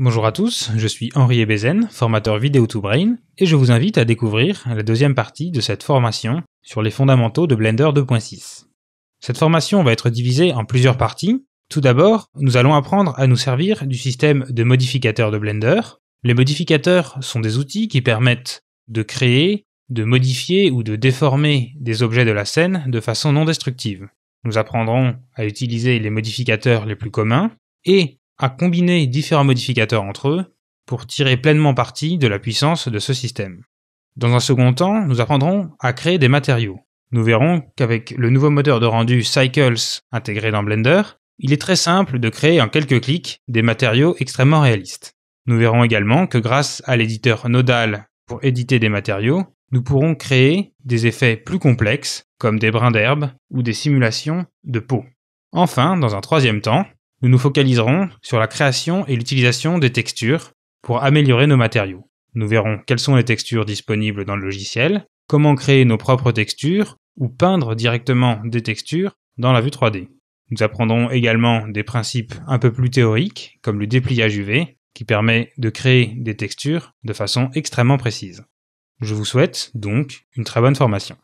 Bonjour à tous, je suis Henri Ebezen, formateur vidéo to Brain, et je vous invite à découvrir la deuxième partie de cette formation sur les fondamentaux de Blender 2.6. Cette formation va être divisée en plusieurs parties. Tout d'abord, nous allons apprendre à nous servir du système de modificateurs de Blender. Les modificateurs sont des outils qui permettent de créer, de modifier ou de déformer des objets de la scène de façon non destructive. Nous apprendrons à utiliser les modificateurs les plus communs, et à combiner différents modificateurs entre eux pour tirer pleinement parti de la puissance de ce système. Dans un second temps, nous apprendrons à créer des matériaux. Nous verrons qu'avec le nouveau moteur de rendu Cycles intégré dans Blender, il est très simple de créer en quelques clics des matériaux extrêmement réalistes. Nous verrons également que grâce à l'éditeur nodal pour éditer des matériaux, nous pourrons créer des effets plus complexes comme des brins d'herbe ou des simulations de peau. Enfin, dans un troisième temps, nous nous focaliserons sur la création et l'utilisation des textures pour améliorer nos matériaux. Nous verrons quelles sont les textures disponibles dans le logiciel, comment créer nos propres textures ou peindre directement des textures dans la vue 3D. Nous apprendrons également des principes un peu plus théoriques, comme le dépliage UV, qui permet de créer des textures de façon extrêmement précise. Je vous souhaite donc une très bonne formation.